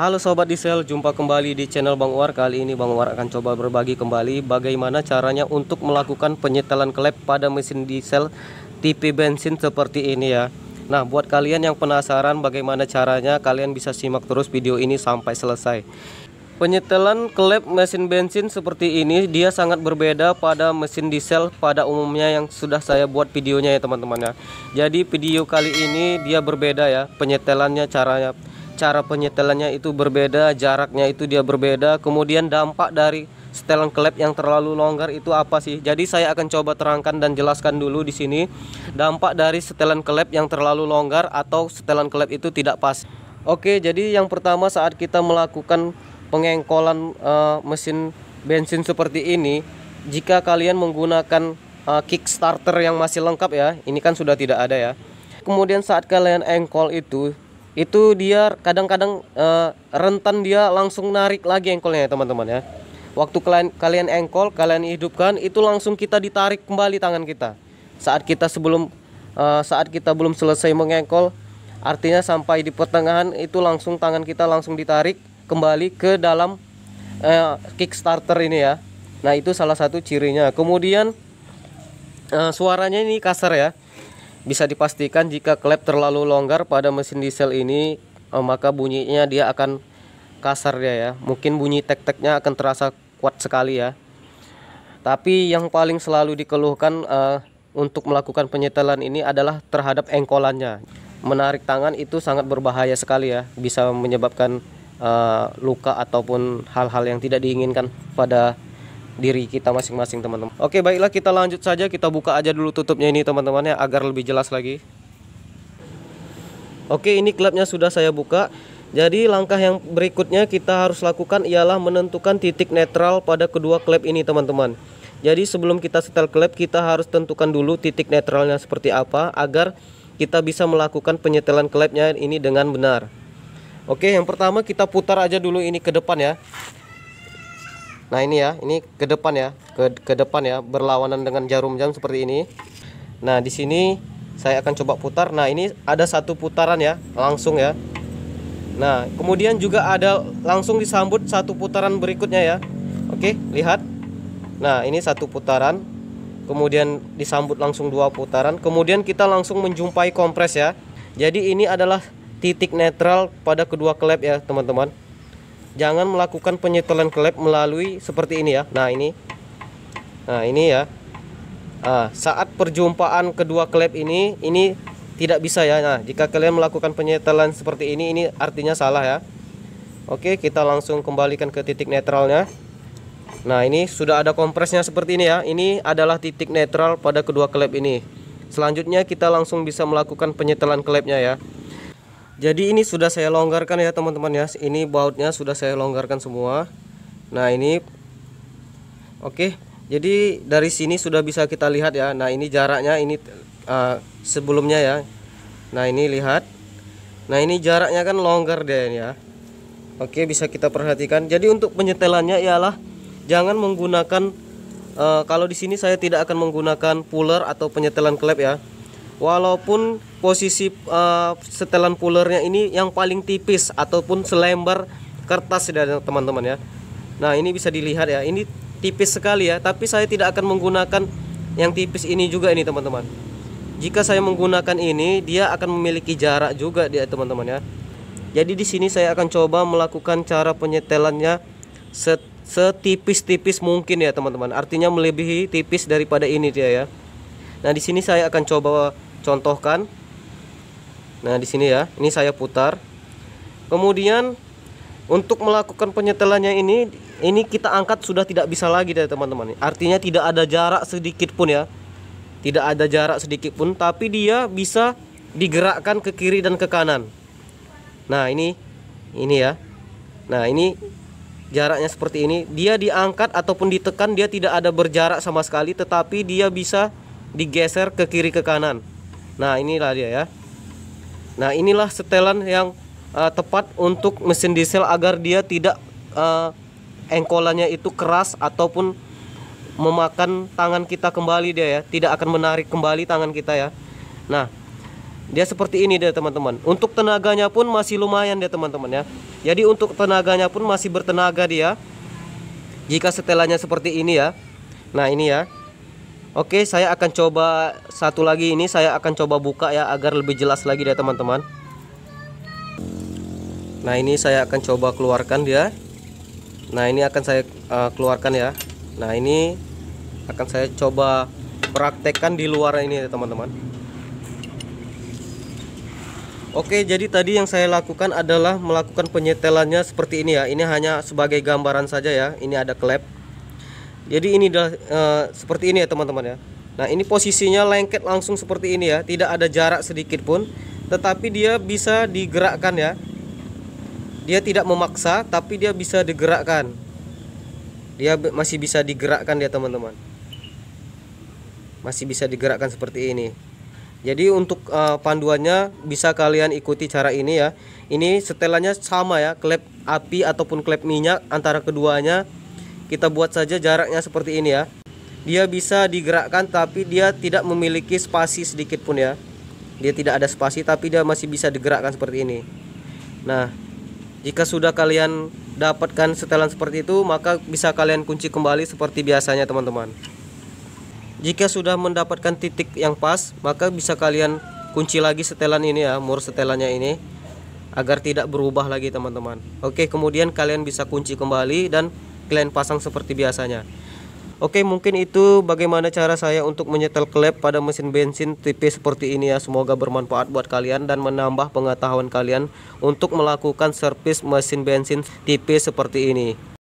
Halo Sobat Diesel, jumpa kembali di channel Bang War Kali ini Bang War akan coba berbagi kembali bagaimana caranya untuk melakukan penyetelan klep pada mesin diesel tipe bensin seperti ini ya Nah buat kalian yang penasaran bagaimana caranya kalian bisa simak terus video ini sampai selesai Penyetelan klep mesin bensin seperti ini dia sangat berbeda pada mesin diesel pada umumnya yang sudah saya buat videonya ya teman-teman ya Jadi video kali ini dia berbeda ya penyetelannya caranya cara penyetelannya itu berbeda, jaraknya itu dia berbeda. Kemudian dampak dari setelan klep yang terlalu longgar itu apa sih? Jadi saya akan coba terangkan dan jelaskan dulu di sini dampak dari setelan klep yang terlalu longgar atau setelan klep itu tidak pas. Oke, jadi yang pertama saat kita melakukan pengengkolan uh, mesin bensin seperti ini, jika kalian menggunakan uh, eh, kickstarter yang masih lengkap ya, ini kan sudah tidak ada ya. Kemudian saat kalian engkol itu itu dia kadang-kadang uh, rentan dia langsung narik lagi engkolnya ya teman-teman ya waktu kalian kalian engkol kalian hidupkan itu langsung kita ditarik kembali tangan kita saat kita sebelum uh, saat kita belum selesai mengengkol artinya sampai di pertengahan itu langsung tangan kita langsung ditarik kembali ke dalam uh, Kickstarter ini ya nah itu salah satu cirinya kemudian uh, suaranya ini kasar ya bisa dipastikan jika klep terlalu longgar pada mesin diesel ini eh, maka bunyinya dia akan kasar dia ya. Mungkin bunyi tek-teknya akan terasa kuat sekali ya. Tapi yang paling selalu dikeluhkan eh, untuk melakukan penyetelan ini adalah terhadap engkolannya. Menarik tangan itu sangat berbahaya sekali ya, bisa menyebabkan uh, luka ataupun hal-hal yang tidak diinginkan pada diri kita masing-masing teman-teman Oke baiklah kita lanjut saja kita buka aja dulu tutupnya ini teman-teman ya agar lebih jelas lagi Oke ini klepnya sudah saya buka jadi langkah yang berikutnya kita harus lakukan ialah menentukan titik netral pada kedua klep ini teman-teman. Jadi sebelum kita setel klep kita harus tentukan dulu titik netralnya seperti apa agar kita bisa melakukan penyetelan klepnya ini dengan benar. Oke yang pertama kita putar aja dulu ini ke depan ya. Nah ini ya, ini ke depan ya, ke, ke depan ya, berlawanan dengan jarum jam seperti ini. Nah di sini saya akan coba putar. Nah ini ada satu putaran ya, langsung ya. Nah kemudian juga ada langsung disambut satu putaran berikutnya ya. Oke, lihat. Nah ini satu putaran, kemudian disambut langsung dua putaran. Kemudian kita langsung menjumpai kompres ya. Jadi ini adalah titik netral pada kedua klep ya teman-teman jangan melakukan penyetelan klep melalui seperti ini ya nah ini nah ini ya nah, saat perjumpaan kedua klep ini ini tidak bisa ya nah jika kalian melakukan penyetelan seperti ini ini artinya salah ya oke kita langsung kembalikan ke titik netralnya nah ini sudah ada kompresnya seperti ini ya ini adalah titik netral pada kedua klep ini selanjutnya kita langsung bisa melakukan penyetelan klepnya ya jadi ini sudah saya longgarkan ya teman-teman ya ini bautnya sudah saya longgarkan semua nah ini oke jadi dari sini sudah bisa kita lihat ya nah ini jaraknya ini uh, sebelumnya ya nah ini lihat nah ini jaraknya kan longgar deh ya oke bisa kita perhatikan jadi untuk penyetelannya ialah jangan menggunakan uh, kalau di sini saya tidak akan menggunakan puller atau penyetelan klep ya walaupun posisi uh, setelan pullernya ini yang paling tipis ataupun selembar kertas ya, teman-teman ya nah ini bisa dilihat ya ini tipis sekali ya tapi saya tidak akan menggunakan yang tipis ini juga ini teman-teman jika saya menggunakan ini dia akan memiliki jarak juga dia teman-teman ya jadi di sini saya akan coba melakukan cara penyetelannya setipis-tipis mungkin ya teman-teman artinya melebihi tipis daripada ini dia ya nah di sini saya akan coba contohkan. Nah, di sini ya. Ini saya putar. Kemudian untuk melakukan penyetelannya ini ini kita angkat sudah tidak bisa lagi dari teman-teman. Artinya tidak ada jarak sedikit pun ya. Tidak ada jarak sedikit pun tapi dia bisa digerakkan ke kiri dan ke kanan. Nah, ini ini ya. Nah, ini jaraknya seperti ini. Dia diangkat ataupun ditekan dia tidak ada berjarak sama sekali tetapi dia bisa digeser ke kiri ke kanan. Nah inilah dia ya Nah inilah setelan yang uh, tepat untuk mesin diesel agar dia tidak uh, engkolannya itu keras ataupun memakan tangan kita kembali dia ya tidak akan menarik kembali tangan kita ya Nah dia seperti ini deh teman-teman untuk tenaganya pun masih lumayan deh teman-teman ya jadi untuk tenaganya pun masih bertenaga dia jika setelannya seperti ini ya nah ini ya Oke, saya akan coba satu lagi ini saya akan coba buka ya agar lebih jelas lagi ya teman-teman. Nah, ini saya akan coba keluarkan dia. Nah, ini akan saya uh, keluarkan ya. Nah, ini akan saya coba praktekkan di luar ini ya teman-teman. Oke, jadi tadi yang saya lakukan adalah melakukan penyetelannya seperti ini ya. Ini hanya sebagai gambaran saja ya. Ini ada klep jadi ini adalah uh, seperti ini ya teman-teman ya nah ini posisinya lengket langsung seperti ini ya tidak ada jarak sedikit pun tetapi dia bisa digerakkan ya dia tidak memaksa tapi dia bisa digerakkan dia masih bisa digerakkan ya teman-teman masih bisa digerakkan seperti ini jadi untuk uh, panduannya bisa kalian ikuti cara ini ya. Ini setelannya sama ya, klep api ataupun klep minyak antara keduanya kita buat saja jaraknya seperti ini ya dia bisa digerakkan tapi dia tidak memiliki spasi sedikit pun ya dia tidak ada spasi tapi dia masih bisa digerakkan seperti ini nah jika sudah kalian dapatkan setelan seperti itu maka bisa kalian kunci kembali seperti biasanya teman-teman jika sudah mendapatkan titik yang pas maka bisa kalian kunci lagi setelan ini ya mur setelannya ini agar tidak berubah lagi teman-teman oke kemudian kalian bisa kunci kembali dan kalian pasang seperti biasanya Oke mungkin itu bagaimana cara saya untuk menyetel klep pada mesin bensin tipis seperti ini ya Semoga bermanfaat buat kalian dan menambah pengetahuan kalian Untuk melakukan servis mesin bensin tipis seperti ini